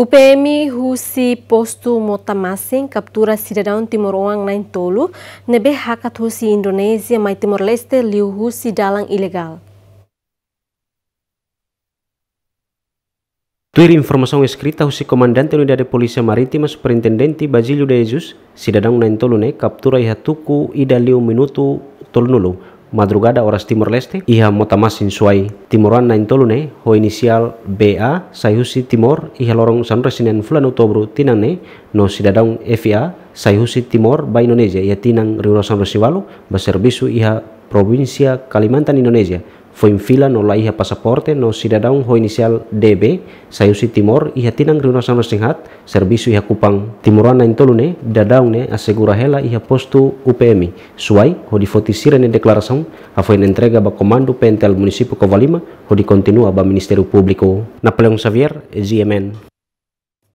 UPM husi postu motamasing kaptura sidadaun timur oang nain tolu nebe hakat husi Indonesia mai timur leste liu husi dalang ilegal. Tuir yang skrita husi komandan unidade dari polisi superintendente Basílio de Jesus sidadaun nain tolu ne kaptura ihatuku ida liu minutu nulu madrugada horas Timor Leste, iha motamas suai Timoran nain tolune, ho inisial BA, sayusi Timor, iha lorong san resinen fulan tinang ne. no sidadang FIA, sayusi Timor, ba Indonesia, ia tinang riurasan resiwalu, Baserbisu iha provinsia Kalimantan Indonesia, Foi fila no la iha pasaporte no cidadão ho inicial DB, sayusi Timor, iha tinang riuna sama singhat, servisu iha kupang Timorana intolune, ne asegura hela iha postu UPMI, Suai, ho difotisira ne deklarasaun a foi entrega ba komando pentel munisipu kovalima, ho di kontinua ba ministeru publiko, Napoleon Xavier, GMN.